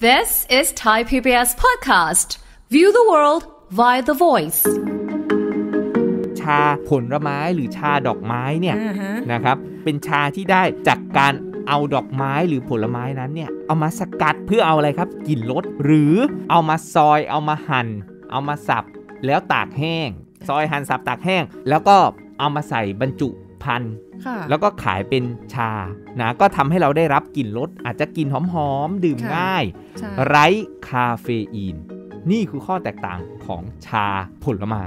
This is Thai PBS podcast. View the world via the voice. ชาผลไม้หรือชาดอกไม้เนี่ยนะครับ เป็นชาที่ได้จากการเอาดอกไม้หรือผลไม้นั้นเนี่ย เอามาสกัดเพื่อเอาอะไรครับกลิ่นรสหรือเอามาซอยเอามาหั่นเอามาสับ แล้วตากแห้ง ซอยหั่นสับ ตากแห้ง แล้วก็เอามาใส่บรรจุนธุ์แล้วก็ขายเป็นชา นะ ก็ทำให้เราได้รับกลิ่นรส อาจจะกินหอม ๆ ดื่มง่าย ไร้คาเฟอีน นี่คือข้อแตกต่างของชาผลไม้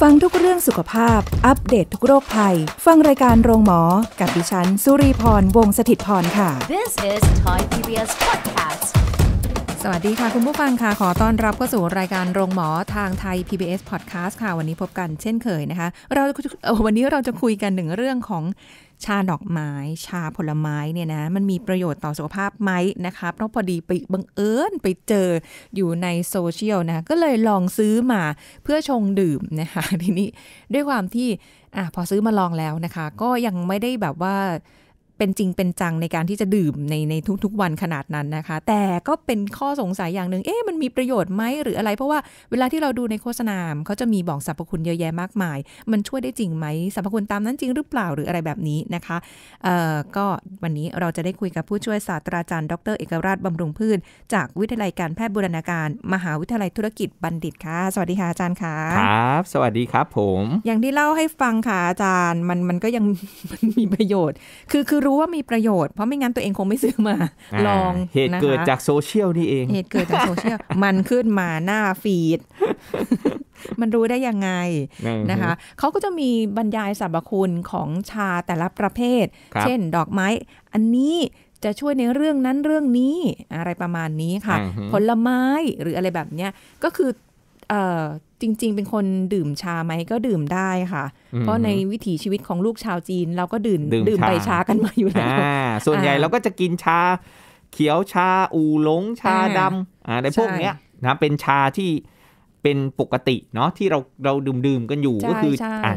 ฟังทุกเรื่องสุขภาพ อัปเดตททุกโรคภัย ฟังรายการโรงหมอกับดิฉันสุรีพร วงศิตพรค่ะ This is Thai PBS Podcast สวัสดีค่ะ คุณผู้ฟังค่ะ ขอต้อนรับเข้าสู่รายการโรงหมอทางไทย PBS Podcast ค่ะ วันนี้พบกันเช่นเคยนะคะเราวันนี้เราจะคุยกันหนึ่งเรื่องของชาดอกไม้ ชาผลไม้เนี่ยนะ มันมีประโยชน์ต่อสุขภาพไหมนะคะ เพราะพอดีไปบังเอิญไปเจออยู่ในโซเชียลนะก็เลยลองซื้อมาเพื่อชงดื่มนะคะทีนี้ด้วยความที่อพอซื้อมาลองแล้วนะคะ ก็ยังไม่ได้แบบว่าเป็นจริงเป็นจังในการที่จะดื่มในในทุกๆวันขนาดนั้นนะคะ แต่ก็เป็นข้อสงสัยอย่างหนึ่งเอ๊ะมันมีประโยชน์ไหมหรืออะไร เพราะว่าเวลาที่เราดูในโฆษณาเขาจะมีบอกสรรพคุณเยอะแยะมากมาย มันช่วยได้จริงไหมสรรพคุณตามนั้นจริงหรือเปล่าหรืออะไรแบบนี้นะคะเอ่อก็วันนี้เราจะได้คุยกับผู้ช่วยศาสตราจารย์ดร เอกราชบำรุงพืช จากวิทยาลัยการแพทย์บูรณาการ มหาวิทยาลัยธุรกิจบัณฑิตค่ะ สวัสดีค่ะอาจารย์ค่ะครับสวัสดีครับผมอย่างที่เล่าให้ฟังค่ะอาจารย์มันมันก็ยังมันมีประโยชน์คือคือรูรู้ว่ามีประโยชน์เพราะไม่งั้นตัวเองคงไม่ซื้อมาลองเหตุเกิดจากโซเชียลนี่เองเหตุเกิดจากโซเชียลมันขึ้นมาหน้าฟีด มันรู้ได้ยังไงนะคะเขาก็จะมีบรรยายสรรพคุณของชาแต่ละประเภท เช่นดอกไม้ อันนี้จะช่วยในเรื่องนั้นเรื่องนี้อะไรประมาณนี้ค่ะ ผลไม้หรืออะไรแบบเนี้ยก็คือจริงๆ เป็นคนดื่มชาไหมก็ดื่มได้ค่ะ เพราะในวิถีชีวิตของลูกชาวจีน เราก็ ดื่มดื่มใบชากันมาอยู่แล้วส่วนใหญ่เราก็จะกินชาเขียวชาอูหลงชาดำอ่าในพวกเนี้ยนะเป็นชาที่เป็นปกติเนาะที่เราเราดื่มดื่มกันอยู่ก็คือ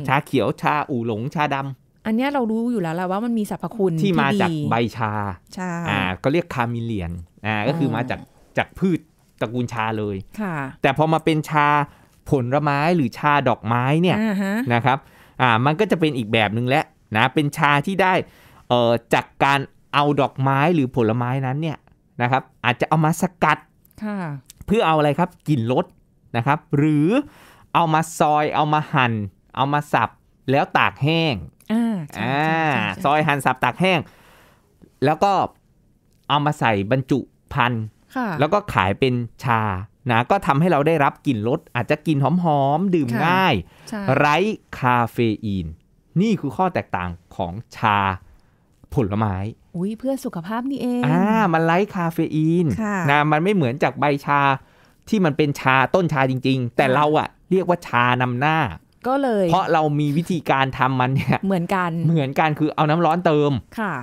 ชาเขียวชาอู่หลงชาดำ อันนี้เรารู้อยู่แล้วแหละว่ามันมีสรรพคุณที่มาจากใบชาชาอ่าก็เรียกคามิเลียนอ่าก็คือมาจากจากพืชตระกูลชาเลยค่ะ แต่พอมาเป็นชาผลไม้หรือชาดอกไม้เนี่ยนะครับ อ่า มันก็จะเป็นอีกแบบหนึ่งแล้วนะ เป็นชาที่ได้ เอ่อ จากการเอาดอกไม้หรือผลไม้นั้นเนี่ยนะครับ อาจจะเอามาสกัด เพื่อเอาอะไรครับกลิ่นรสนะครับ หรือเอามาซอยเอามาหั่นเอามาสับแล้วตากแห้ง อ่าซอยหั่นสับตากแห้ง แล้วก็เอามาใส่บรรจุพันธุ์ แล้วก็ขายเป็นชานะก็ทำให้เราได้รับกลิ่นรสอาจจะกินหอม ๆ ดื่มง่าย ไร้คาเฟอีนนี่คือข้อแตกต่างของชาผลไม้อุ้ยเพื่อสุขภาพนี่เองอ่ามันไร้คาเฟอีนนะมันไม่เหมือนจากใบชาที่มันเป็นชาต้นชาจริง ๆ แต่เราอะเรียกว่าชานำหน้า ก็เลย เพราะเรามีวิธีการทำมันเนี่ยเหมือน กัน เหมือนกันคือเอาน้ำร้อนเติมค่ะ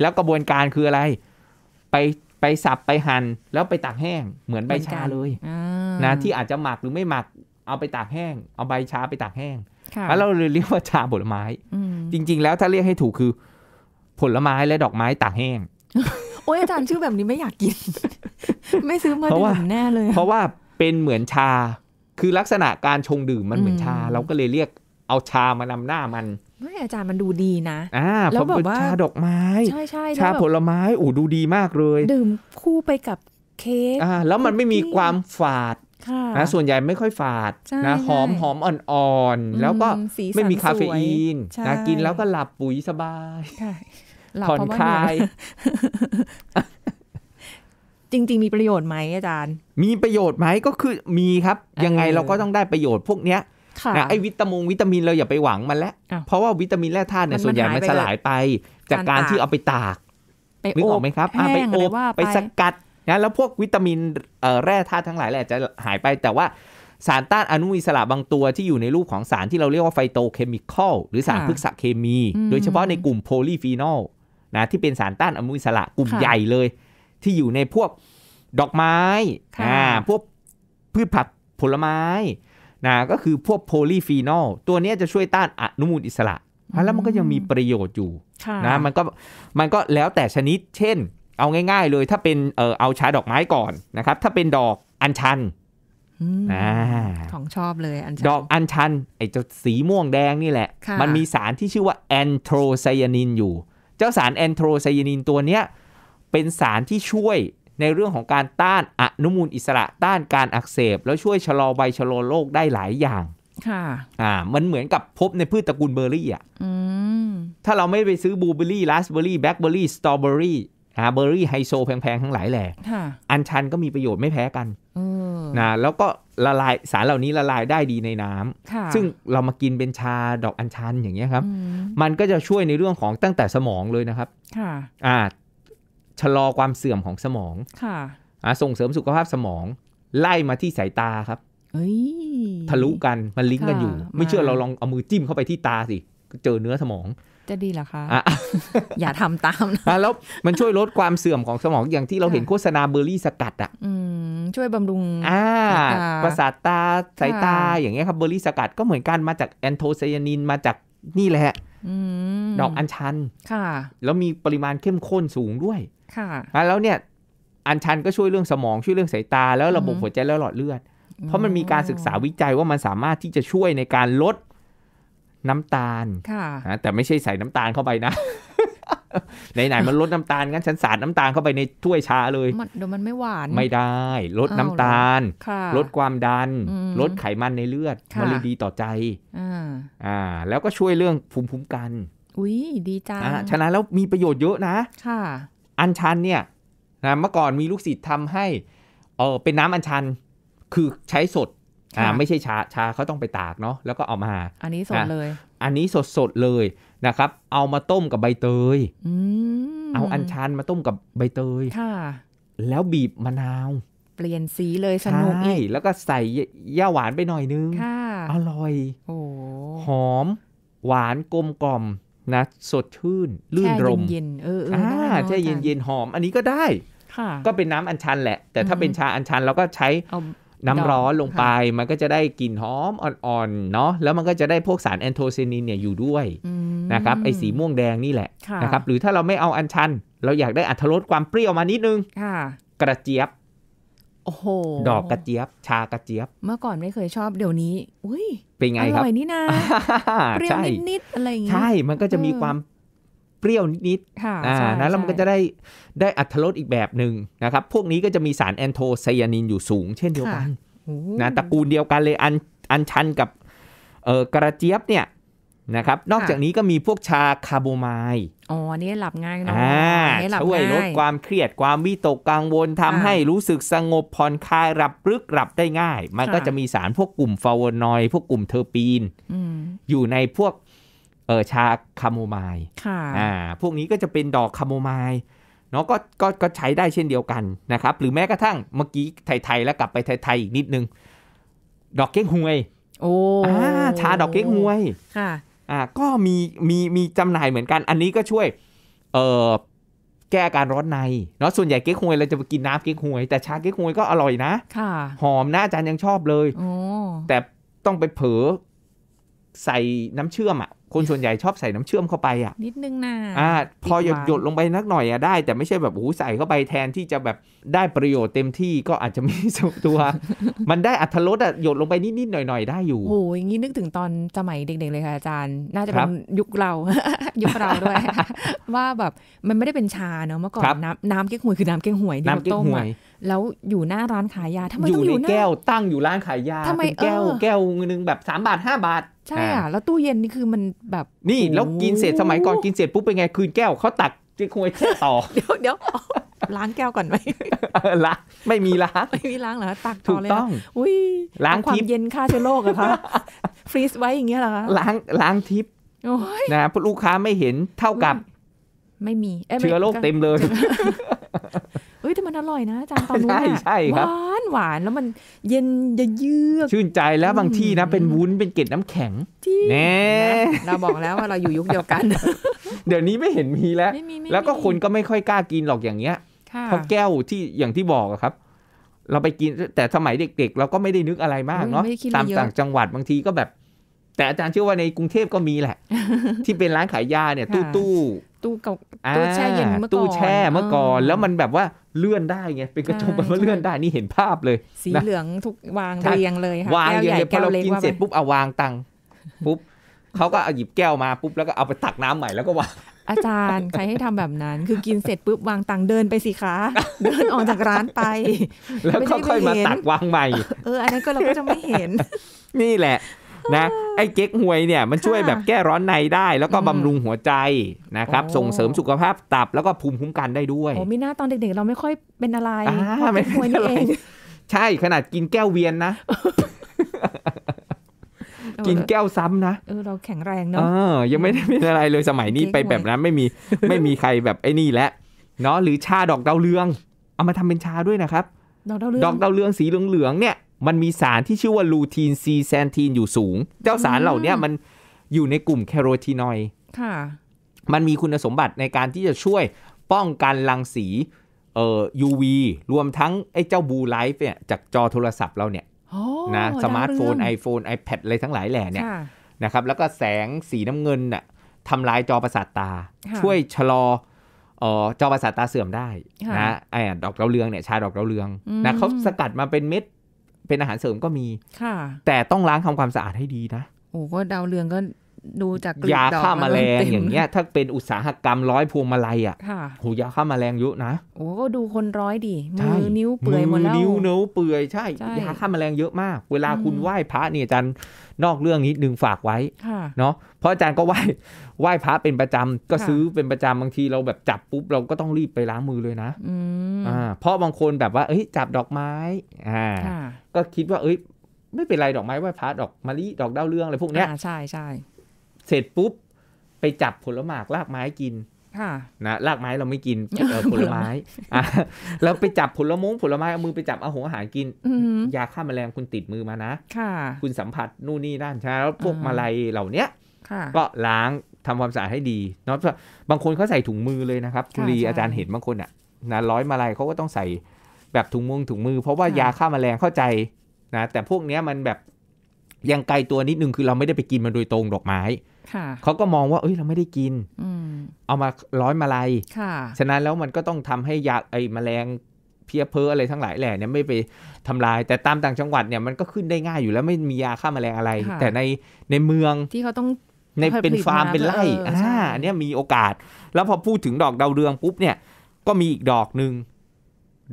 แล้วกระบวนการคืออะไรไปไปสับไปหัน่นแล้วไปตากแห้ง เหมือนใบชาเลยนะที่อาจจะหมักหรือไม่หมักเอาไปตากแห้ง เอาใบชาไปตากแห้งแล้วเราเเรียกว่าชาผลไม้จริง ๆแล้วถ้าเรียกให้ถูกคือ ผลไม้และดอกไม้ตากแห้งโอ้ยอาจารย์ชื่อแบบนี้ไม่อยากกินไม่ซื้อมาดื่มแน่เลย เพราะว่าเป็นเหมือนชาคือลักษณะการชงดื่มมันเหมือนชา เราก็เลยเรียกเอาชามานำหน้ามันไม่อาจารย์มันดูดีนะอ่าแล้วแบบว่าชาดอกไม้ใช่ใช่ชาผลไม้โอ้ดูดีมากเลย ดื่มคู่ไปกับเค้กอ่า แล้วมันไม่มีความฝาดนะส่วนใหญ่ไม่ค่อยฝาดนะหอมหอมอ่อนๆ แล้วก็ไม่มีคาเฟอีนนะกินแล้วก็หลับปุ๋ยสบายผ่อนคลาย จริงๆมีประโยชน์ไหมอาจารย์ มีประโยชน์ไหมก็คือมีครับ ยังไงเราก็ต้องได้ประโยชน์พวกเนี้ยนะไอ้วิตามินวิตามินเราอย่าไปหวังมันแล้วเพราะว่าวิตามินแร่ธาตุเนี่ยส่วนใหญ่มันสลายไป จากการที่เอาไปตากไปโออไหมครับไปโอบไปสกัดนะแล้วพวกวิตามินแร่ธาตุทั้งหลายแหละจะหายไป แต่ว่าสารต้านอนุมูลอิสระบางตัวที่อยู่ในรูปของสารที่เราเรียกว่าไฟโตเคมีคอล หรือสารพฤกษเคมี โดยเฉพาะในกลุ่มโพลีฟีนอลนะที่เป็นสารต้านอนุมูลอิสระกลุ่มใหญ่เลย ที่อยู่ในพวกดอกไม้อ่าพวกพืชผักผลไม้นะก็คือพวกโพลีฟีนอลตัวนี้จะช่วยต้านอนุมูลอิสระ แล้วมันก็ยังมีประโยชน์อยู่นะมันก็มันก็แล้วแต่ชนิดเช่นเอาง่ายๆเลยถ้าเป็นเออเอาชาดอกไม้ก่อนนะครับถ้าเป็นดอกอัญชันอของชอบเลยอัญชัน ดอกอัญชันไอ้เจ้าสีม่วงแดงนี่แหละ มันมีสารที่ชื่อว่าแอนโทรไซยานินอยู่ เจ้าสารแอนโทรไซยานินตัวเนี้ยเป็นสารที่ช่วยในเรื่องของการต้านอนุมูลอิสระต้านการอักเสบ แล้วช่วยชะลอใบชะลอโรคได้หลายอย่างค่ะอ่า มันเหมือนกับพบในพืชตระกูลเบอร์รี่อ่ะถ้าเราไม่ไปซื้อบลูเบอร์รี่ราสเบอร์รี่ แบล็คเบอร์รี่ สตรอเบอร์รี่่าเบอร์รี่ ไฮโซแพงๆ ทั้งหลายแหล่อันชันก็มีประโยชน์ไม่แพ้กันนะแล้วก็ละลายสารเหล่านี้ละลายได้ดีในน้ำ ซึ่งเรามากินเป็นชาดอกอัญชันอย่างเงี้ยครับมันก็จะช่วยในเรื่องของตั้งแต่สมองเลยนะครับอ่าชะลอความเสื่อมของสมอง ค่ะ ส่งเสริมสุขภาพสมอง ไล่มาที่สายตาครับทะลุกัน มันลิงก์กันอยู่ ไม่เชื่อเราลองเอามือจิ้มเข้าไปที่ตาสิเจอเนื้อสมอง จะดีหรอคะอะอย่าทำตามนะ แล้วมันช่วยลดความเสื่อมของสมองอย่างที่เราเห็นโฆษณาเบอร์รี่สกัดอ่ะช่วยบำรุงอ่าประสาทตาสายตา อย่างเงี้ยครับเบอร์รี่สกัดก็เหมือนกันมาจากแอนโทไซยานินมาจากนี่แหละดอกอัญชัน ค่ะแล้วมีปริมาณเข้มข้นสูงด้วยค่ะแล้วเนี่ยอันชันก็ช่วยเรื่องสมองช่วยเรื่องสายตาแล้วระบบหัวใจแล้วหลอดเลือด เพราะมันมีการศึกษาวิจัยว่ามันสามารถที่จะช่วยในการลดน้ำตาลค่ะแต่ไม่ใช่ใส่น้ำตาลเข้าไปนะไหนๆมันลดน้ำตาลงั้นฉัน สาดน้ำตาลเข้าไปในถ้วยชาเลยเดี๋ยวมันไม่หวานไม่ได้ ลดน้ำตาล ลดความดันลดไขมันในเลือดมันเลยดีต่อใจอ่า แล้วก็ช่วยเรื่องภูมิคุ้มกัน อุ้ยดีจังฉะนั้นแล้วมีประโยชน์เยอะนะค่ะอัญชันเนี่ยนะเมื่อก่อนมีลูกศิษย์ทำให้เออเป็นน้ำอัญชันคือใช้สดอ่าไม่ใช่ชาชาเขาต้องไปตากเนาะแล้วก็เอามา อันนี้สดเลย อันนี้สดสดเลยนะครับ เอามาต้มกับใบเตยเอาอัญชันมาต้มกับใบเตยค่ะแล้วบีบมะนาว เปลี่ยนสีเลยสนุกอีกแล้วก็ใส่ย่าหวานไปหน่อยนึงอร่อยโอ้หอมหวานกลมกล่อมนะสดชื่นลื่นรมเย็นเอออ่าแช่เย็นเย็นหอมอันนี้ก็ได้ ก็เป็นน้ำอัญชันแหละแต่ถ้าเป็นชาอัญชันเราก็ใช้น้ำร้อนลงไปมันก็จะได้กลิ่นหอมอ่อนๆเนาะแล้วมันก็จะได้พวกสารแอนโทเซนินเนี่ยอยู่ด้วยนะครับไอสีม่วงแดงนี่แหละนะครับหรือถ้าเราไม่เอาอัญชันเราอยากได้อัตรสความเปรี้ยวมานิดนึงกระเจี๊ยบโอ้โหดอกกระเจี๊ยบชากระเจี๊ยบเมื่อก่อนไม่เคยชอบเดี๋ยวนี้ อุ้ยเป็นไงครับอร่อยนี่นาเปรี้ยวนิดๆอะไรอย่างงี้ใช่มันก็จะมีความเปรี้ยวนิดๆอ่านะแล้วมันก็จะได้ได้อัตรสอีกแบบหนึ่งนะครับพวกนี้ก็จะมีสารแอนโทไซยานินอยู่สูงเช่นเดียวกันนะตระกูลเดียวกันเลยอันอันชันกับเออกระเจี๊ยบเนี่ยนะครับ นอกจากนี้ก็มีพวกชาคาโบไมล์ อ๋อนี่หลับง่ายนะช่วยลดความเครียดความวิตกกังวลทำให้รู้สึกสงบผ่อนคลายหลับลึกหลับได้ง่าย มันก็จะมีสารพวกกลุ่มฟาวนอยพวกกลุ่มเทอร์ปีนอยู่ในพวกเออชาคาโมไมล์อ่าพวกนี้ก็จะเป็นดอกคาโมไมล์ เนาะก็ก็ก็ใช้ได้เช่นเดียวกันนะครับ หรือแม้กระทั่งเมื่อกี้ไทยๆแล้วกลับไปไทยๆอีกนิดนึง ดอกเก้งหวย โอ้ชาดอกเก้งหวย ค่ะอ่าก็มีมีมีจำหน่ายเหมือนกัน อันนี้ก็ช่วย เอ่อแก้อาการร้อนในเนาะส่วนใหญ่เก๊กฮวยเราจะไปกินน้ำเก๊กฮวย แต่ชาเก๊กฮวยก็อร่อยนะค่ะ หอมนะอาจารย์ยังชอบเลย แต่ต้องไปเผลอใส่น้ำเชื่อมอ่ะคนส่วนใหญ่ชอบใส่น้ำเชื่อมเข้าไปอ่ะนิดนึงนะอ่า พอหยดหยดลงไปนักหน่อยอ่ะได้ แต่ไม่ใช่แบบโอ้ใส่เข้าไปแทนที่จะแบบได้ประโยชน์เต็มที่ก็อาจจะมีตัว มันได้อัตรสอ่ะหยดลงไปนิดๆหน่อยๆ ได้อยู่โอ้ยงี้นึกถึงตอนสมัยเด็กๆเลยค่ะอาจารย์น่าจะเป็นยุคเรา ยุคเราด้วยว่าแบบมันไม่ได้เป็นชาเนาะเมื่อก่อนน้ำน้ำเก๊กหวยคือน้ำเก๊กหวยน้ำเราต้มอ่ะแล้วอยู่หน้าร้านขายยาทำไมอยู่ในแก้วตั้งอยู่ร้านขายยาทำไมแก้ว แก้วนึงแบบสามบาทห้าบาท ใช่อ่ะแล้วตู้เย็นนี่คือมันแบบนี่แล้วกินเสร็จสมัยก่อนกินเสร็จปุ๊บเป็นไงคืนแก้วเขาตักจะควยต่อเดี๋ยวเดี๋ยวล้างแก้วก่อนไหมล้างไม่มีล้างไม่มีล้างเหรอตักต่อเลยถูกต้องอุ้ย ล้างความเย็นฆ่าเชื้อโรคอะคะฟรีซไว้อย่างเงี้ยเหรอคะล้างล้างทิปนะลูกค้าไม่เห็นเท่ากับ ไม่มีเชื้อโรคเต็มเลยอร่อยนะอาจารย์ตอนนู้นใช่ใช่ครับหวานหวานแล้วมัน เย็นจะเยือกชื่นใจแล้วบางที่นะ เป็นวุ้นเป็นเกล็ดน้ำแข็งแน่เราบอกแล้วว่าเราอยู่ ยุคเดียวกัน เดี๋ยวนี้ไม่เห็นมีแล้วแล้วก็คนก็ไม่ค่อยกล้ากินหรอกอย่างเงี้ยเพราะแก้วที่อย่างที่บอกครับ เราไปกินแต่สมัยเด็กๆเราก็ไม่ได้นึกอะไรมากเนาะตามต่างจังหวัดบางทีก็แบบแต่อาจารย์เชื่อว่าในกรุงเทพก็มีแหละ ที่เป็นร้านขายยาเนี่ย ตู้ตู้ตู้เก่าตู้แช่เย็นเมื่อก่อนตู้แช่เมื่อก่อนแล้วมันแบบว่าเลื่อนได้ไงเป็นกระจกมันเลื่อนได้นี่เห็นภาพเลย สีเหลืองทุกวางเรียงเลยค่ะวก้วใหญ่แก้พอเรากินเสร็จปุ๊บเอาวางตังปุ๊บเขาก็เอาหยิบแก้วมาปุ๊บแล้วก็เอาไปตักน้ำใหม่แล้วก็วางอาจารย์ใครให้ทำแบบนั้นคือกินเสร็จปุ๊บวางตัง เดินไปสิคะเดินออกจากร้านไป แล้วค่อยมาตักวางใหม่ เอออันนั้นก็เราก็จะไม่เห็น นี่แหละนะไอ้เก๊กฮวยเนี่ยมันช่วยแบบแก้ร้อนในได้แล้วก็บำรุงหัวใจนะครับส่งเสริมสุขภาพตับแล้วก็ภูมิคุ้มกันได้ด้วยโอ้ไม่น่า ตอนเด็กๆเราไม่ค่อยเป็นอะไรไม่เป็นอะไรใช่ขนาดกินแก้วเวียนนะ กินแก้วซ้ำนะ เออเราแข็งแรงเนาะยังไม่ได้เป็นอะไรเลยสมัยนี้ไปแบบนั้นไม่มีไม่มีใครแบบไอ้นี่และเนาะหรือชาดอกดาวเรือง เอามาทำเป็นชาด้วยนะครับ ดอกดาวเรืองดอกดาวเรืองสีเหลืองๆเนี่ยมันมีสารที่ชื่อว่าลูทีน ซีแซนทีนอยู่สูง เจ้าสารเหล่านี้มันอยู่ในกลุ่มแคโรทีนอยด์มันมีคุณสมบัติในการที่จะช่วยป้องกันรังสีเอ่อ UV รวมทั้ง ไอ้เจ้าบูไลฟ์เนี่ยจากจอโทรศัพท์เราเนี่ยนะสมาร์ทโฟน iPhone iPad อะไรทั้งหลายแหล่เนี่ยนะครับแล้วก็แสงสีน้ำเงินน่ะทำลายจอประสาทตา ช่วยชะลอออจอประสาทตาเสื่อมได้นะไอ้ดอกดาวเรืองเนี่ยชาดอกดาวเรืองนะเขาสกัดมาเป็นเม็ดเป็นอาหารเสริมก็มีค่ะ แต่ต้องล้างทำความสะอาดให้ดีนะ โอ้ก็ดาวเรืองก็ดูจากยาฆ่ามาแมลงอย่างเงี้ยถ้าเป็นอุตสาหกรรมร้อยพวงมาลัยอ่ะหูยาฆ่ามาแมลงเยอะนะโอ้ก็ดูคนร้อยดิมือนิ้วเปื่อยหมดแล้วนิ้วเนื้อเปื่อยใช่ยาฆ่ามาแมลงเยอะมาก เวลาคุณไหว้พระเนี่ยจันนอกเรื่องนี้ดนึงฝากไว้เนาะเพราะอาจารย์ก็ไหว้ไหว้พระเป็นประจำก็ซื้อเป็นประจำบางทีเราแบบจับปุ๊บเราก็ต้องรีบไปล้างมือเลยนะอ่าเพราะบางคนแบบว่าเอ้ยจับดอกไม้อ่าก็คิดว่าเอ้ยไม่เป็นไรดอกไม้ไหว้พระดอกมะลิดอกดาวเรืองอะไรพวกเนี้ยใช่ใช่เสร็จปุ๊บไปจับผลหมากรากไม้กินนะรากไม้เราไม่กิน ผลไม้แล้วไปจับผลมงผลไม้เอามือไปจับเอาหัวอาหารกินยาฆ่าแมลงคุณติดมือมานะคุณสัมผัสนู่นนี่นั่นใช่แล้วพวกมาลัยเหล่าเนี้ยก็ล้างทำความสะอาดให้ดีเนาะบางคนเขาใส่ถุงมือเลยนะครับคุณลีอาจารย์เห็นบางคนอ่ะนะร้อยมาลัยเขาก็ต้องใส่แบบถุงมือถุงมือเพราะว่ายาฆ่าแมลงเข้าใจนะแต่พวกเนี้ยมันแบบยังไกลตัวนิดนึงคือเราไม่ได้ไปกินมันโดยตรงดอกไม้เขาก็มองว่า เอ้ยเราไม่ได้กินเอามาร้อยมาลัยฉะนั้นแล้วมันก็ต้องทำให้ยาไอ้แมลงเพี้ยเพออะไรทั้งหลายแหล่เนี่ยไม่ไปทำลาย แต่ตามต่างจังหวัดเนี่ยมันก็ขึ้นได้ง่ายอยู่ แล้วไม่มียาฆ่าแมลงอะไร แต่ในในเมืองที่เขาต้องในเป็นฟาร์มเป็นไร่อ่าอันนี้มีโอกาส แล้วพอพูดถึงดอกดาวเรืองปุ๊บเนี่ย ก็มีอีกดอกหนึ่ง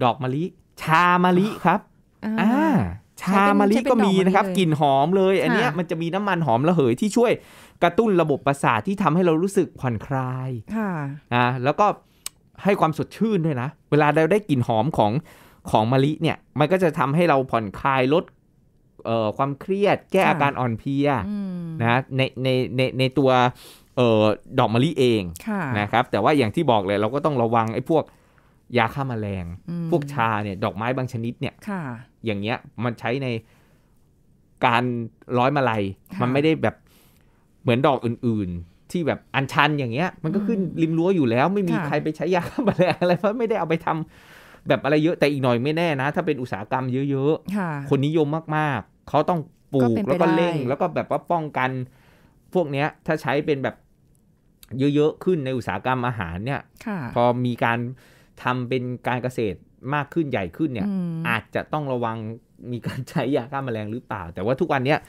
ดอกมะลิ ชามะลิครับอ่าชามะลิก็มีนะครับกลิ่นหอมเลย อันนี้มันจะมีน้ำมันหอมระเหยที่ช่วยกระตุ้นระบบประสาทที่ทำให้เรารู้สึกผ่อนคลายค่ะอ่าแล้วก็ให้ความสดชื่นด้วยนะ เวลาเราได้กลิ่นหอมของของมะลิเนี่ยมันก็จะทำให้เราผ่อนคลายลดเอ่อความเครียดแก้อาการอ่อนเพลียนะในในในในตัวเอ่อดอกมะลิเองนะครับแต่ว่าอย่างที่บอกเลยเราก็ต้องระวังไอ้พวกยาฆ่าแมลง พวกชาเนี่ย ดอกไม้บางชนิดเนี่ยอย่างเงี้ย มันใช้ในการร้อยมาลัย มันไม่ได้แบบเหมือนดอกอื่น ๆ ที่แบบอันชันอย่างเงี้ย มันก็ขึ้นริมรั้วอยู่แล้ว ไม่มีใครไปใช้ยาฆ่าาแมลงอะไร เพราะไม่ได้เอาไปทำแบบอะไรเยอะ แต่อีกหน่อยไม่แน่นะ ถ้าเป็นอุตสาหกรรมเยอะ ๆ คนนิยมมากๆ เขาต้องปลูกแล้วก็เล่ง แล้วก็แบบว่าป้องกันพวกเนี้ย ถ้าใช้เป็นแบบ เยอะๆขึ้นในอุตสาหกรรมอาหารเนี่ยพอมีการทำเป็นการเกษตรมากขึ้นใหญ่ขึ้นเนี่ยอาจจะต้องระวังมีการใช้ ยาฆ่าแมลงหรือเปล่า แต่ว่าทุกวันเนี้ย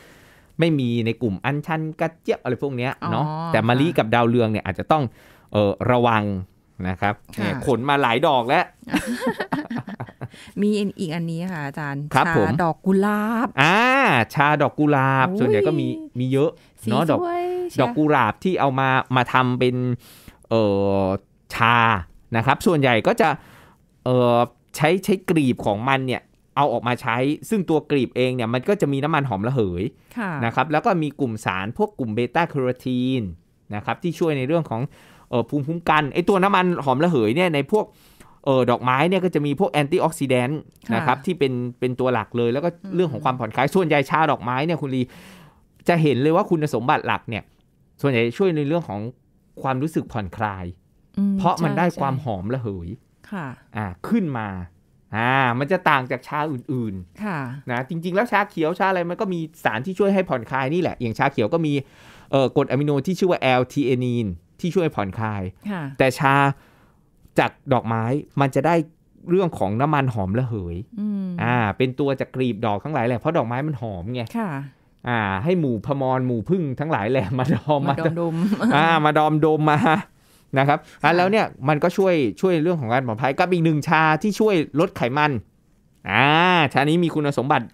ไม่มีในกลุ่มอัญชันกระเจี๊ยบอะไรพวกเนี้ยเนาะแต่มะลิกับดาวเรืองเนี่ยอาจจะต้องเออระวังนะครับขนมาหลายดอกแล้วมีอีกอันนี้ค่ะอาจารย์ชาดอกกุหลาบอ่าชาดอกกุหลาบ ส่วนใหญ่ก็มีมีเยอะเนาะดอกดอกกุหลาบที่เอามามาทำเป็นเอ่อนะครับ ส่วนใหญ่ก็จะใช้ใช้กรีบของมันเนี่ยเอาออกมาใช้ ซึ่งตัวกรีบเองเนี่ยมันก็จะมีน้ำมันหอมระเหยนะครับแล้วก็มีกลุ่มสาร พวกกลุ่มเบต้าแคโรทีนนะครับที่ช่วยในเรื่องของภูมิคุ้มกันไอตัวน้ำมันหอมระเหยเนี่ยในพวกออดอกไม้เนี่ยก็จะมีพวกแอนตี้ออกซิแดนต์นะครับที่เป็นเป็นตัวหลักเลย แล้วก็เรื่องของความผ่อนคลาย ส่วนใหญ่ชาดอกไม้เนี่ยคุณลี จะเห็นเลยว่าคุณสมบัติหลักเนี่ยส่วนใหญ่ช่วยในเรื่องของความรู้สึกผ่อนคลายเพราะมันได้ความหอมระเหย ค่ะ อ่าขึ้นมา อ่ามันจะต่างจากชาอื่น ๆ ค่ะนะจริงๆแล้วชาเขียวชาอะไรมันก็มีสารที่ช่วยให้ผ่อนคลายนี่แหละ อย่างชาเขียวก็มีเอ่อกรดอะมิโนที่ชื่อว่า l t ท e a n i n นที่ช่วยผ่อนคลายแต่ชาจากดอกไม้มันจะได้เรื่องของน้ำมันหอมระเหยอ่า เป็นตัวจากกรีบดอกทั้งหลายแหละเพราะดอกไม้มันหอมไงค่ะ อ่า ให้หมู่พมรหมู่พึ่งทั้งหลายแหละมาดอมมาดมอ่า มาดอมดมมานะครับอ่ะแล้วเนี่ยมันก็ช่วยช่วยเรื่องของการปลอดภัยกับอีกหนึ่งชาที่ช่วยลดไขมัน อ่าชานี้มีคุณสมบัติ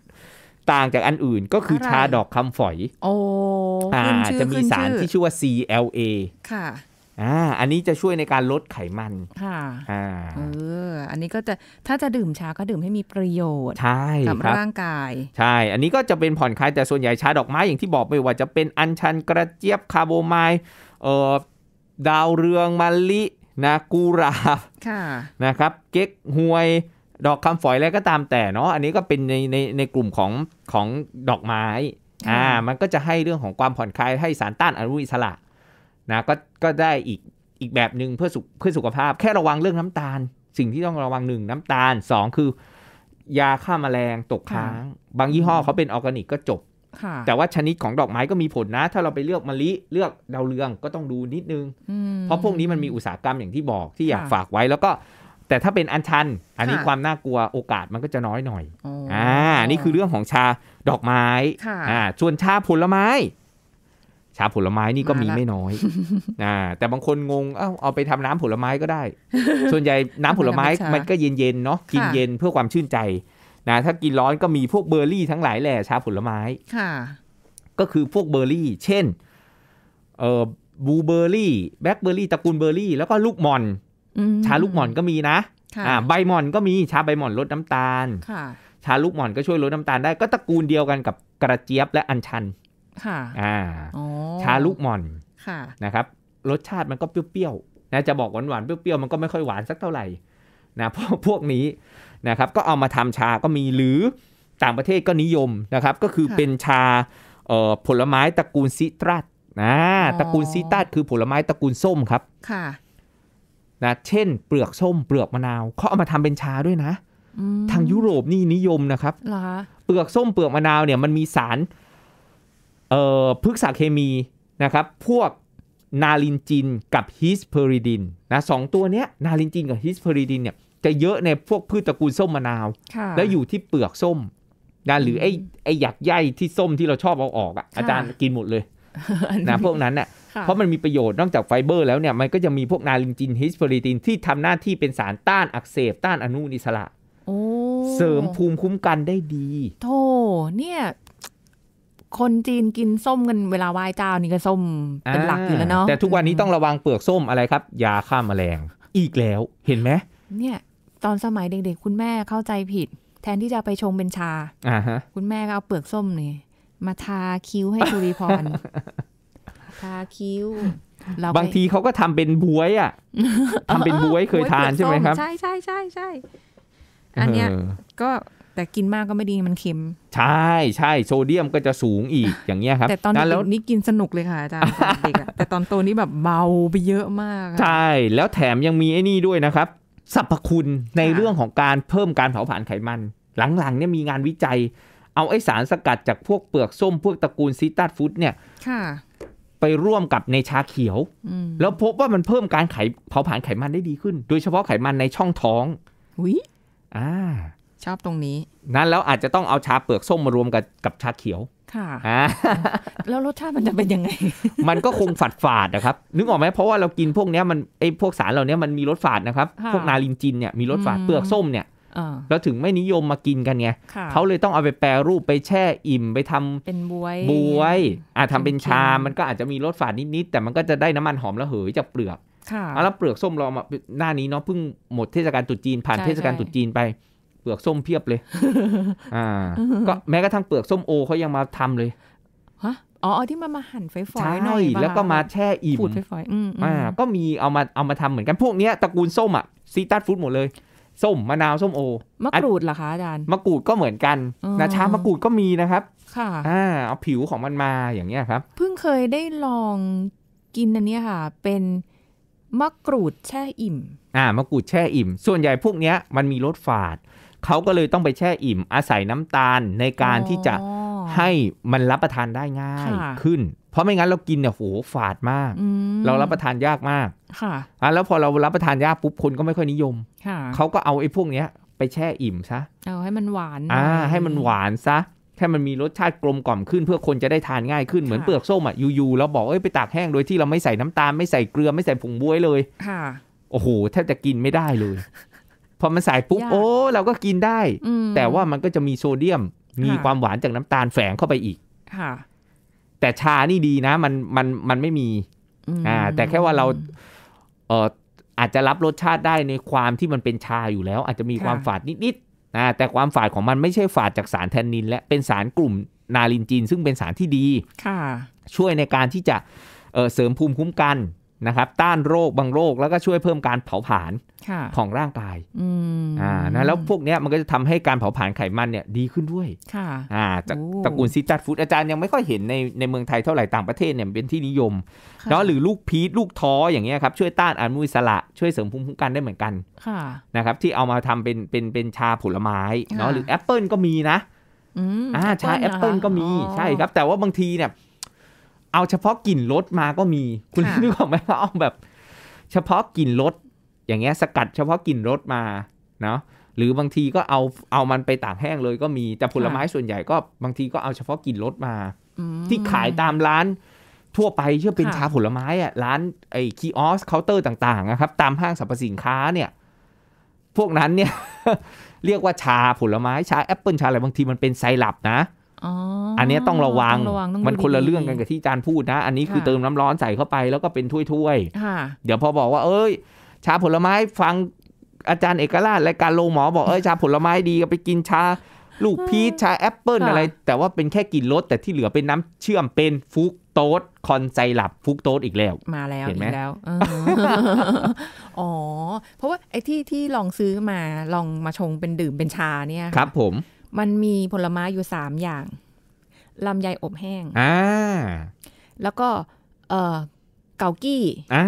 ต่างจากอันอื่นก็คือชาดอกคำฝอยโอ้อ่าจะมีสารที่ชื่อว่า CLA ค่ะ อ่าอันนี้จะช่วยในการลดไขมัน ค่ะ อ่าเอออันนี้ก็จะถ้าจะดื่มชาก็ดื่มให้มีประโยชน์ใช่กับร่างกายใช่ อันนี้ก็จะเป็นผ่อนคลายแต่ส่วนใหญ่ชาดอกไม้อย่างที่บอกไปว่าจะเป็นอัญชันกระเจี๊ยบคาโบไมล์เอ่อดาวเรืองมะลินะกูราบนะครับเก๊กฮวยดอกคำฝอยอะไรก็ตามแต่เนาะอันนี้ก็เป็นในในในกลุ่มของ ของดอกไม้อ่ามันก็จะให้เรื่องของความผ่อนคลายให้สารต้านอนุมูลอิสระนะก็ก็ได้อีกอีกแบบหนึ่งเพื่อสุขเพื่อสุขภาพแค่ระวังเรื่องน้ำตาล สิ่งที่ต้องระวังหนึ่งน้ำตาล 2 คือยาฆ่ามาแมลง ตกค้าง บางยี่ห้อเขาเป็นออร์แกนิกก็จบแต่ว่าชนิดของดอกไม้ก็มีผลนะ ถ้าเราไปเลือกมะลิเลือกดาวเรืองก็ต้องดูนิดนึงเพราะพวกนี้มันมี อุตสาหกรรมอย่างที่บอกที่อยากฝากไว้แล้วก็ แต่ถ้าเป็นอันชัน อันนี้ความน่ากลัวโอกาสมันก็จะน้อยหน่อยอ่านี่คือเรื่องของชาดอกไม้อ่าส่วนชาผลไม้ ชาผลไม้นี่ก็มีไม่น้อยอ่าแต่บางคนงงเอ้าเอาไปทำน้ำผลไม้ก็ได้ ส่วนใหญ่น้ำผลไม้มันก็เย็นๆเนาะกินเย็นเพื่อความชื่นใจนะถ้ากินร้อนก็มีพวกเบอร์รี่ทั้งหลายแหล่ชาผลไม้ค่ะ ก็คือพวกเบอร์รี่ เช่นเอ่อบูเบอร์รี่แบล็คเบอร์รี่ตระกูลเบอร์รี่แล้วก็ลูกมอนชาลูกมอนก็มีนะค่ะใบมอนก็มีชาใบมอน ลดน้ำตาลชาลูกมอนก็ช่วยลดน้ำตาลได้ก็ตระกูลเดียวกันกับกระเจี๊ยบและอัญชัน ค่ะ อ่าชาลูกมอนค่ะนะครับรสชาติมันก็เปรี้ยวๆนะจะบอกหวานๆเปรี้ยวๆมันก็ไม่ค่อยหวานสักเท่าไหร่ นะพวกพวกนี้นะครับก็เอามาทำชาก็มีหรือต่างประเทศก็นิยมนะครับ ก็คือเป็นชาผลไม้ตระกูลซิตรัสนะตระกูลซิตรัสคือผลไม้ตระกูลส้มครับค่ะนะเช่นเปลือกส้มเปลือกมะนาวเขาเอามาทำเป็นชาด้วยนะ ทางยุโรปนี่นิยมนะครับเปลือกส้มเปลือกมะนาวเนี่ยมันมีสารเอ่อพฤกษเคมีนะครับพวกนาลินจินกับฮิสเพอริดินนะสองตัวเนี้ยนาลินจินกับฮิสเพอริดินเนี่ยจะเยอะในพวกพืชตระกูลส้มมะนาว แล้วอยู่ที่เปลือกส้มนะหรือไอ้ไอ้หยักใยที่ส้มที่เราชอบเอาออกอ่ะ อาจารย์กินหมดเลยนะพวกนั้นเน่ะ เพราะมันมีประโยชน์ นอกจากไฟเบอร์แล้วเนี่ยมันก็จะมีพวกนาลินจินฮิสโปรีตินที่ทำหน้าที่เป็นสารต้านอักเสบ ต้านอนุนิสระเสริมภูมิคุ้มกันได้ดี โธ่เนี่ย คนจีนกินส้มกันเวลาไหว้เจ้านี่ก็ส้มเป็นหลักอยู่แล้วเนาะ แต่ทุกวันนี้ต้องระวังเปลือกส้มอะไรครับ ยาฆ่าแมลง อีกแล้วเห็นไหมเนี่ยตอนสมัยเด็กๆคุณแม่เข้าใจผิดแทนที่จะไปชงเป็นชาคุณแม่ก็เอาเปลือกส้มนี่มาทาคิ้วให้ชุริพรทาคิ้วบางทีเขาก็ทำเป็นบวยอ่ะทำเป็นบวยเคยทานใช่ไหมครับใช่ใช่ใช่ใช่อันเนี้ยก็แต่กินมากก็ไม่ดีมันเค็ม ใช่ใช่โซเดียมก็จะสูงอีกอย่างเงี้ยครับ แต่ตอนน้แล้วนี่กินสนุกเลยค่ะอาจารย์เด็กแต่ตอนโตนี่แบบเบาไปเยอะมากใช่ แล้วแถมยังมีไอ้นี่ด้วยนะครับสรรพคุณในเรื่องของการเพิ่มการเผาผลาญไขมัน หลังๆเนี่ยมีงานวิจัย เอาไอสารสกัดจากพวกเปลือกส้มพวกตระกูลซิตาฟูดเนี่ยไปร่วมกับในชาเขียวแล้วพบว่ามันเพิ่มการไขเผาผลาญไขมันได้ดีขึ้น โดยเฉพาะไขมันในช่องท้องอุ้ยอ่า ชอบตรงนี้ นั้นแล้วอาจจะต้องเอาชาเปลือกส้มมารวมกับกับชาเขียวค่ะแล้วรสชาติมันจะเป็นยังไง มันก็คงฝาดฝาดนะครับนึกออกไหมเพราะว่าเรากินพวกเนี้ยมันไอพวกสารเหล่านี้มันมีรสฝาดนะครับ พวกนาลินจินเนี่ยมีรสฝาดเปลือกส้มเนี่ยเราถึงไม่นิยมมากินกันไงเขาเลยต้องเอาไปแปรรูปไปแช่อิ่มไปทำเป็นบวยบวยอ่าทำเป็นชามันก็อาจจะมีรสฝาดนิดๆแต่มันก็จะได้น้ำมันหอมระเหยจากเปลือกค่ะแล้วเปลือกส้มเรามาหน้านี้เนาะเพิ่งหมดเทศกาลตรุษจีนผ่านเทศกาลตรุษจีนไปปลือกส้มเพียบเลย อ่า ก็แม้กระทั่งเปลือกส้มโอเขายังมาทำเลย ฮะ อ๋อที่มันมาหั่นอยฝอยหน่อย แล้วก็มาแช่อิ่มฝุดฝอยอ่าก็มีเอามาเอามาทำเหมือนกันพวกเนี้ยตระกูลส้มอ่ะ ซีตัสฟู้ดหมดเลย ส้มมะนาวส้มโอ มะกรูดเหรอคะอาจารย์ มะกรูดก็เหมือนกันนะชามะกรูดก็มีนะครับ ค่ะ อ่า เอาผิวของมันมาอย่างเงี้ยครับ เพิ่งเคยได้ลองกินอันนี้ค่ะ เป็นมะกรูดแช่อิ่ม อ่ามะกรูดแช่อิ่ม ส่วนใหญ่พวกเนี้ยมันมีรสฝาดเขาก็เลยต้องไปแช่ อิ่มอาศัยน้ำตาลในการที่จะให้มันรับประทานได้ง่ายขึ้น เพราะไม่งั้นเรากินเนี่ยโหฝาดมาก เรารับประทานยากมากค่ะแล้วพอเรารับประทานยากปุ๊บคนก็ไม่ค่อยนิยมเขาก็เอาไอ้พวกเนี้ยไปแช่อิ่มซะเอาให้มันหวานอ่าให้มันหวานซะแค่มันมีรสชาติกลมกล่อมขึ้น เพื่อคนจะได้ทานง่ายขึ้นเหมือนเปลือกส้มอ่ะยูยูเราบอกเอ้ยไปตากแห้งโดยที่เราไม่ใส่น้ำตาลไม่ใส่เกลือไม่ใส่ผงบวยเลย ค่ะ โอ้โหแทบจะกินไม่ได้เลยพอมันใส่ปุ๊บโอ้เราก็กินได้ แต่ว่ามันก็จะมีโซเดียม มีความหวานจากน้ำตาลแฝงเข้าไปอีกค่ะแต่ชานี่ดีนะ มันมันมันไม่มีอ่าแต่แค่ว่าเราเอออาจจะรับรสชาติได้ในความที่มันเป็นชาอยู่แล้ว อาจจะมีความฝาดนิดๆนะแต่ความฝาดของมันไม่ใช่ฝาดจากสารแทนนิน และเป็นสารกลุ่มนาลินจีนซึ่งเป็นสารที่ดี ค่ะ ช่วยในการที่จะเสริมภูมิคุ้มกันนะครับต้านโรคบางโรคแล้วก็ช่วยเพิ่มการเผาผลาญของร่างกายอ่านะแล้วพวกนี้มันก็จะทำให้การเผาผลาญไขมันเนี่ยดีขึ้นด้วยค่ะอ่าจากตระกูลซิตัสฟูดอาจารย์ยังไม่ค่อยเห็นในในเมืองไทยเท่าไหร่ต่างประเทศเนี่ยเป็นที่นิยมเนาะหรือลูกพีชลูกท้ออย่างเงี้ยครับช่วยต้านอนุมูลอิสระช่วยเสริมภูมิคุ้มกันได้เหมือนกันค่ะนะครับที่เอามาทำเป็นเป็นเป็นชาผลไม้เนาะหรือแอปเปิลก็มีนะอ่าชาแอปเปิลก็มีใช่ครับ แต่ว่าบางทีเนี่ยเอาเฉพาะกลิ่นรสมาก็มีคุณนึกออกไหมว่าเอาแบบ เฉพาะกลิ่นรสอย่างเงี้ยสกัดเฉพาะกลิ่นรสมาเนาะหรือบางทีก็เอาเอามันไปตากแห้งเลย ก็มีแต่ผลไม้ส่วนใหญ่ก็บางทีก็เอาเฉพาะกลิ่นรสมาที่ขายตามร้านทั่วไปเชื่อเป็นชาผลไม้อะร้านไอ้คีออสเคาน์เตอร์ต่างๆนะครับตามห้างสรรพสินค้าเนี่ย พวกนั้นเนี่ยเรียกว่าชาผลไม้ชาแอปเปิลชา อะไร บางทีมันเป็นไซรัปนะอันนี้ต้องระวัง มันคนละเรื่องกันกับที่อาจารย์พูดนะ อันนี้คือเติมน้ำร้อนใส่เข้าไปแล้วก็เป็นถ้วยๆเดี๋ยวพอบอกว่า เอ้ย ชาผลไม้ฟังอาจารย์เอกราชรายการโลหมอ บอกเอ้ยชาผลไม้ดีก็ไปกินชา ลูกพีชชาแอปเปิลอะไร แต่ว่าเป็นแค่กลิ่นรสแต่ที่เหลือเป็นน้ำเชื่อมเป็นฟุกโต๊ดคอนไซลับฟุกโต๊ดอีกแล้ว มาแล้วเห็นไหมแล้วอ๋อเพราะว่าไอ้ที่ที่ลองซื้อมาลองมาชงเป็นดื่มเป็นชาเนี่ยครับ ผมมันมีผลไม้อยู่สามอย่างลำไยอบแห้งอ่าแล้วก็เออเกากี้อ่า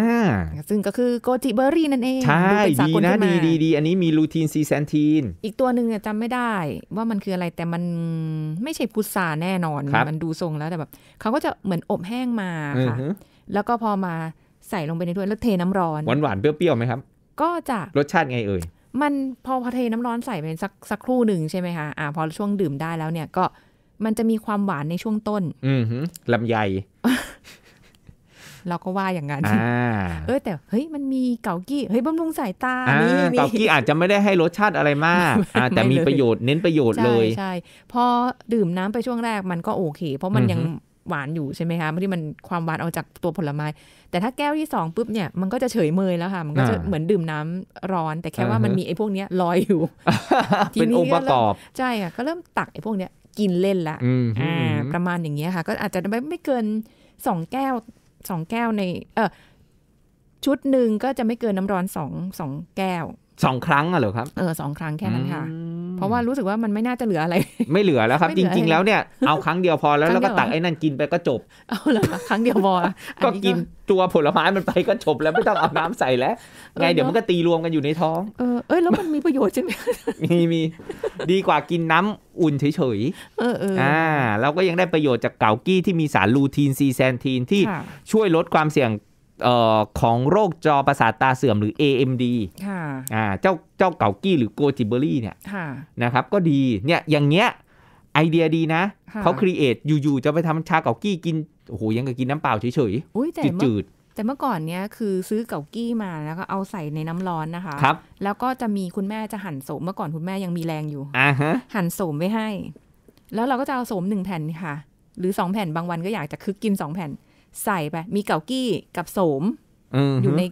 ซึ่งก็คือโกจิเบอร์รี่นั่นเอง ใช่ ดีนะดีดีดีอันนี้มีลูทีนซีแซนทีนอีกตัวหนึ่งจำไม่ได้ว่ามันคืออะไรแต่มันไม่ใช่พุทราแน่นอน มันดูทรงแล้วแต่แบบเขาก็จะเหมือนอบแห้งมาค่ะแล้วก็พอมาใส่ลงไปในถ้วยแล้วเทน้ำร้อนหวานหวานเปรี้ยวๆไหมครับ ก็จะรสชาติไงเอ่ยมันพอพอเทน้ำร้อนใส่ไปสักสักครู่หนึ่งใช่ไหมคะ อ่าพอช่วงดื่มได้แล้วเนี่ย ก็ มันจะมีความหวานในช่วงต้น อืมลำไย เราก็ว่าอย่างนั้น เออแต่เฮ้ย มันมีเกากี้เฮ้ยบำรุงสายตาเกากี้ อาจจะไม่ได้ให้รสชาติอะไรมาก แต่มีประโยชน์เน้นประโยชน์เลย ใช่ พอดื่มน้ำไปช่วงแรกมันก็โอเค เพราะมันยังหวานอยู่ใช่ไหมคะที่มันความหวานออกจากตัวผลไม้แต่ถ้าแก้วที่สองปุ๊บเนี่ยมันก็จะเฉยเมยแล้วค่ะ มันก็จะเหมือนดื่มน้ำร้อนแต่แค่ว่ามันมีไอ้พวกเนี้ยลอยอยู่ทีนี้ก็เริกมใช่ค่ะก็เริ่มตักไอ้พวกเนี้ย กินเล่นละอ่าประมาณอย่างเงี้ยค่ะ ก็อาจจะไม่ไม่เกินสองแก้วสองแก้วใน เออชุดหนึ่งก็จะไม่เกินน้ำร้อนสองสองแก้วสองครั้งอะเหรอครับเออสองครั้งแค่นั้นค่ะเพราะว่ารู้สึกว่ามันไม่น่าจะเหลืออะไร ไม่เหลือแล้วครับ จริงๆ แล้วเนี่ยเอาครั้งเดียวพอแล้วแล้วก็ตักไอ้นั่นกินไปก็จบเอาละครั้งเดียวพอก็กินตัวผลไม้มันไปก็จบแล้วไม่ต้องเอาน้ำใส่แล้ว ไง เดี๋ยวมันก็ตีรวมกันอยู่ในท้อง เออเอ้ยแล้วมันมีประโยชน์ใช่ไหมมีมีดีกว่ากินน้ำอุ่นเฉยๆเอออ่าเราก็ยังได้ประโยชน์จากเกากี้ ที่มีสารลูทีนซีแซนทีนที่ช่วยลดความเสี่ยงของโรคจอประสาทตาเสื่อมหรือ AMD คอ่าเจ้าเจ้าเก่ากี้หรือโกจิเบอรี่ เนี่ยนะครับ ก็ดีเนี่ยอย่างเงี้ย ไอเดียดีนะ เขาครีเอทอยู่ๆจะไปทำชาเก่ากี้กิน โอ้โหยังก็กินน้ำเปล่าเฉยๆจืดแต่เมื่อก่อนเนี้ยคือซื้อเก่ากี้มาแล้วก็เอาใส่ในน้ำร้อนนะคะครับแล้วก็จะมีคุณแม่จะหั่นโสม เมื่อก่อนคุณแม่ยังมีแรงอยู่อ่าฮะ หั่นโสมไว้ให้ แล้วเราก็จะเอาโสมหนึ่งแผ่นค่ะ หรือสองแผ่นบางวันก็อยากจะคึกกินสองแผ่น ใส่ไปมีเก่ากี้กับโสมอยู่ใน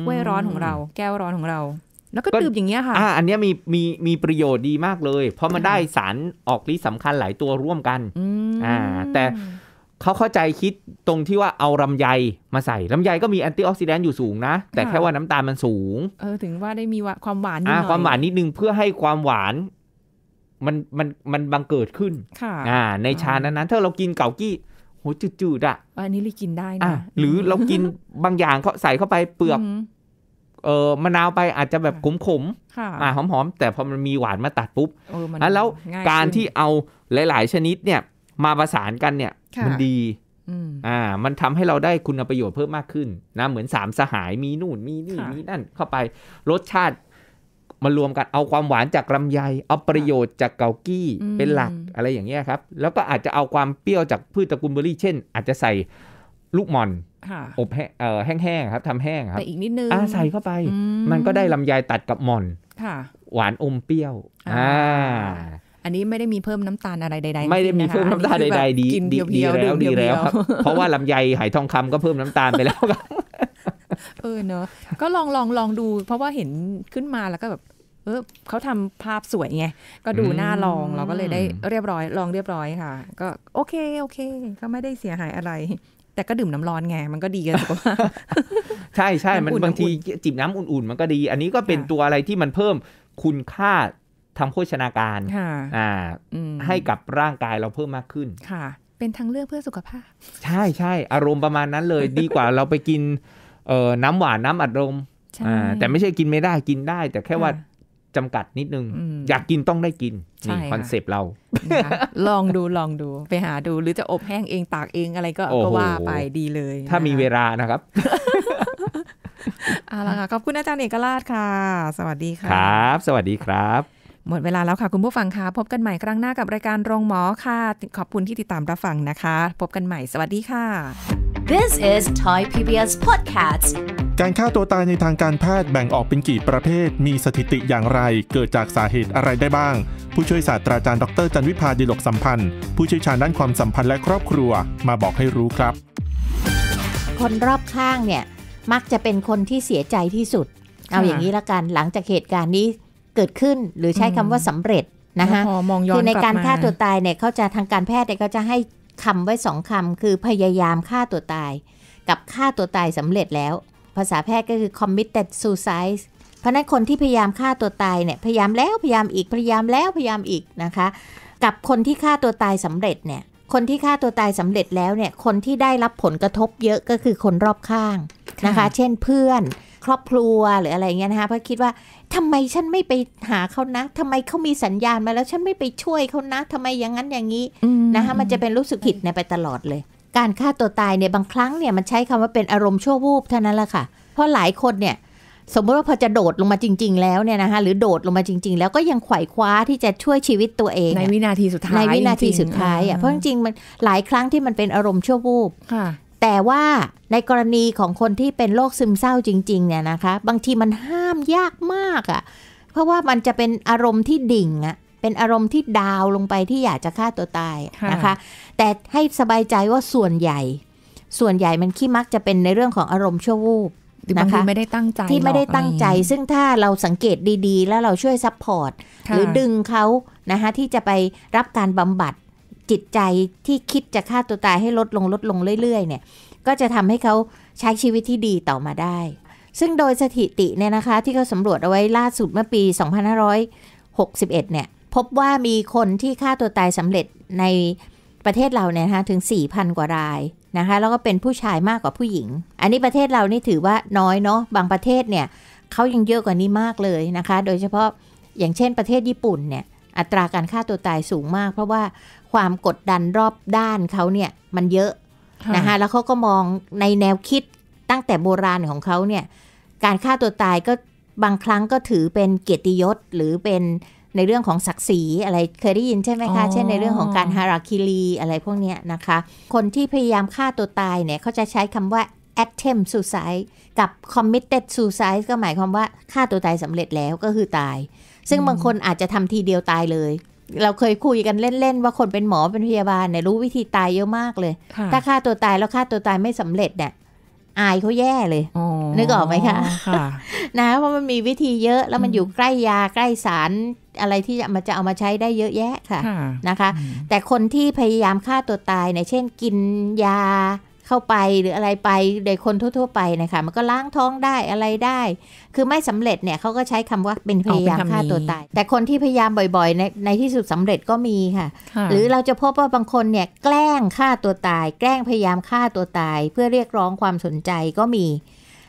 ถ้วยร้อนของเรา แก้วร้อนของเรา แล้วก็ดื่มอย่างเงี้ยค่ะอ่าอันเนี้ยมีมีมีประโยชน์ดีมากเลย เพราะมันได้สารออกฤทธิ์สำคัญหลายตัวร่วมกันอ่า แต่เขาเข้าใจคิดตรงที่ว่าเอาลำไยมาใส่ลำไยก็มีแอนตี้ออกซิแดนต์อยู่สูงนะ แต่แค่ว่าน้ำตาลมันสูงเออถึงว่าได้มีความหวานนิดหน่อยความหวานนิดนึงเพื่อให้ความหวานมันมันมันบังเกิดขึ้น ค่ะ อ่า ในชานั้นๆถ้าเรากินเกากี้โหจืดๆอ่ะ อันนี้ลีกินได้นะ หรือเรากินบางอย่างเขาใส่เข้าไปเปลือก เออมะนาวไปอาจจะแบบขมขมอ่าหอมๆ แต่พอมันมีหวานมาตัดปุ๊บ แล้วการที่เอาหลายๆ ชนิดเนี่ย มาประสานกันเนี่ย มันดีอ่า มันทำให้เราได้คุณประโยชน์เพิ่มมากขึ้นนะ เหมือนสามสหายมีนู่นมีนี่มีนั่นเข้าไปรสชาติมารวมกันเอาความหวานจากลำไยเอาประโยชน์จากเกากี้เป็นหลักอะไรอย่างเงี้ยครับ แล้วก็อาจจะเอาความเปรี้ยวจากพืชตระกูลเบอร์รี่ เช่น อาจจะใส่ลูกมอนอบแห้งๆครับทำแห้งครับแต่อีกนิดนึงใส่เข้าไปมันก็ได้ลำไยตัดกับมอนหวานอมเปรี้ยวอ่าอันนี้ไม่ได้มีเพิ่มน้ำตาลอะไรใดๆไม่ได้มีเพิ่มน้ำตาลใดๆดีดีแล้วดีแล้วครับเพราะว่าลำไยหายทองคำก็เพิ่มน้ำตาลไปแล้วครับเออเนอะก็ลองลองลองดูเพราะว่าเห็นขึ้นมาแล้วก็แบบเออเขาทำภาพสวยไง ก็ดูหน้าลองเราก็เลยได้เรียบร้อยลองเรียบร้อยค่ะ ก็โอเคโอเคก็ไม่ได้เสียหายอะไร แต่ก็ดื่มน้ำร้อนไงมันก็ดีกันสุขภาพใช่ใช่มันบางทีจิบน้ำอุ่นๆ มันก็ดี อันนี้ก็เป็นตัวอะไรที่มันเพิ่มคุณค่าทางโภชนาการอ่าให้กับร่างกายเราเพิ่มมากขึ้น ค่ะ เป็นทางเลือกเพื่อสุขภาพ ใช่ใช่อารมณ์ประมาณนั้นเลยดีกว่าเราไปกินเออน้ำหวาน น้ำอัดลมอ่าแต่ไม่ใช่กินไม่ได้กินได้ แต่แค่ว่าจำกัดนิดนึง อยากกินต้องได้กินนี่คอนเซปต์เรา ลองดูลองดูไปหาดูหรือจะอบแห้งเองตากเองอะไรก็ก็ว่าไปดีเลย ถ้ามีเวลานะครับเอาละค่ะขอบคุณอาจารย์เอกราชค่ะ สวัสดีค่ะครับ สวัสดีครับหมดเวลาแล้วค่ะ คุณผู้ฟังคะพบกันใหม่ครั้งหน้ากับรายการโรงหมอค่ะ ขอบคุณที่ติดตามรับฟังนะคะ พบกันใหม่สวัสดีค่ะ This is Thai PBS Podcast การฆ่าตัวตายในทางการแพทย์แบ่งออกเป็นกี่ประเภทมีสถิติอย่างไร เกิดจากสาเหตุอะไรได้บ้างผู้ช่วยศาสตราจารย์ดรจันวิพาดีลกสัมพันธ์ผู้เชี่ยวชาญด้านความสัมพันธ์และครอบครัวมาบอกให้รู้ครับ คนรอบข้างเนี่ย มักจะเป็นคนที่เสียใจที่สุด เอาอย่างนี้ละกันหลังจากเหตุการณ์นี้เกิดขึ้นหรือใช้คำว่าสำเร็จนะคะคือในการฆ่าตัวตายเนี่ย เขาจะทางการแพทย์เนี่ยเขาจะให้คำไว้สองคำคือพยายามฆ่าตัวตาย กับฆ่าตัวตายสำเร็จแล้ว ภาษาแพทย์ก็คือ committed suicide เพราะนั้นคนที่พยายามฆ่าตัวตายเนี่ยพยายามแล้วพยายามอีกพยายามแล้วพยายามอีกนะคะ กับคนที่ฆ่าตัวตายสำเร็จเนี่ยคนที่ฆ่าตัวตายสำเร็จแล้วเนี่ยคนที่ได้รับผลกระทบเยอะก็คือคนรอบข้างนะคะ เช่นเพื่อนครอบครัวหรืออะไรเงี้ยนะคะเพราะคิดว่า ทำไมฉันไม่ไปหาเขานะทำไมเขามีสัญญาณมาแล้วฉันไม่ไปช่วยเขานะทำไมอย่างนั้นอย่างนี้ นะคะมันจะเป็นรู้สึกผิดในไปตลอดเลย การฆ่าตัวตายเนี่ยบางครั้งเนี่ยมันใช้คำว่าเป็นอารมณ์ชั่ววูบเท่านั้นแหละค่ะเพราะหลายคนเนี่ย สมมติว่าพอจะโดดลงมาจริงๆ แล้วเนี่ยนะคะหรือโดดลงมาจริง ๆ แล้วก็ยังไขว่คว้าที่จะช่วยชีวิตตัวเองในวินาทีสุดท้ายในวินาทีสุดท้ายอ่ะเพราะจริงๆมันหลายครั้งที่มันเป็นอารมณ์ชั่ววูบแต่ว่าในกรณีของคนที่เป็นโรคซึมเศร้าจริงๆเนี่ยนะคะ บางทีมันห้ามยากมากอะ่ะเพราะว่ามันจะเป็นอารมณ์ที่ดิ่งอะ่ะเป็นอารมณ์ที่ดาวลงไปที่อยากจะฆ่าตัวตายนะคะ แต่ให้สบายใจว่าส่วนใหญ่ ส่วนใหญ่มันขี้มักจะเป็นในเรื่องของอารมณ์ชั่ววูบนะคะไม่ได้ตั้งใจที่ไม่ได้ตั้งใจ ซึ่งถ้าเราสังเกตดีๆแล้วเราช่วยซัพพอร์ตหรือดึงเขานะคะที่จะไปรับการบำบัดจิตใจที่คิดจะฆ่าตัวตายให้ลดลงลดลงเรื่อยๆ เนี่ย ก็จะทำให้เขาใช้ชีวิตที่ดีต่อมาได้ ซึ่งโดยสถิติเนี่ยนะคะที่เขาสำรวจเอาไว้ล่าสุดเมื่อปี 2561 เนี่ย พบว่ามีคนที่ฆ่าตัวตายสำเร็จในประเทศเราเนี่ยนะคะถึง 4,000 กว่ารายนะคะแล้วก็เป็นผู้ชายมากกว่าผู้หญิง อันนี้ประเทศเรานี่ถือว่าน้อยเนาะบางประเทศเนี่ยเขายังเยอะกว่านี้มากเลยนะคะ โดยเฉพาะอย่างเช่นประเทศญี่ปุ่นเนี่ยอัตราการฆ่าตัวตายสูงมาก เพราะว่าความกดดันรอบด้านเขาเนี่ยมันเยอะ นะคะแล้วเขาก็มองในแนวคิดตั้งแต่โบราณของเขาเนี่ย การฆ่าตัวตายก็บางครั้งก็ถือเป็นเกียรติยศหรือเป็นในเรื่องของศักดิ์ศรีอะไรเคยได้ยินใช่ไหมคะเช่นในเรื่องของการฮาราคิรีอะไรพวกนี้นะคะคนที่พยายามฆ่าตัวตายเนี่ยเขาจะใช้คำว่า attempt suicide กับ committed suicide ก็หมายความว่าฆ่าตัวตายสำเร็จแล้วก็คือตายซึ่งบางคนอาจจะทำทีเดียวตายเลย เราเคยคุยกันเล่นๆว่าคนเป็นหมอเป็นพยาบาลเนี่ยรู้วิธีตายเยอะมากเลย ถ้าฆ่าตัวตายแล้วฆ่าตัวตายไม่สำเร็จเนี่ยอายเขาแย่เลยนึกออกไหมคะคะนะเพราะมันมีวิธีเยอะแล้วมันอยู่ใกล้ยาใกล้สารอะไรที่มันจะเอามาใช้ได้เยอะแยะค่ะ นะคะ แต่คนที่พยายามฆ่าตัวตายเนี่ยเช่นกินยาเข้าไปหรืออะไรไปโดยคนทั่ว ๆ ไปนะคะมันก็ล้างท้องได้อะไรได้ คือไม่สำเร็จเนี่ยเขาก็ใช้คำว่าเป็นพยายามฆ่าตัวตาย แต่คนที่พยายามบ่อยๆในในที่สุดสำเร็จก็มีค่ะ หรือเราจะพบว่าบางคนเนี่ยแกล้งฆ่าตัวตาย แกล้งพยายามฆ่าตัวตาย เพื่อเรียกร้องความสนใจก็มี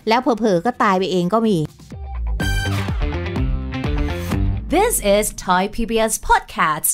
แล้วเผลอๆก็ตายไปเองก็มี This is Thai PBS Podcast